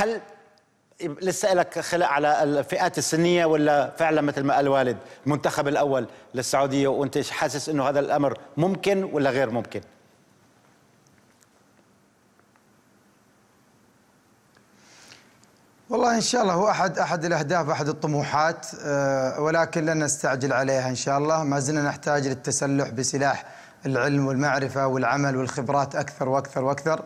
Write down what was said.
هل لسه لك خلق على الفئات السنيه ولا فعلا مثل ما قال الوالد المنتخب الاول للسعوديه وانت حاسس انه هذا الامر ممكن ولا غير ممكن؟ والله ان شاء الله هو احد احد الاهداف احد الطموحات آه، ولكن لن نستعجل عليها ان شاء الله ما زلنا نحتاج للتسلح بسلاح العلم والمعرفه والعمل والخبرات اكثر واكثر واكثر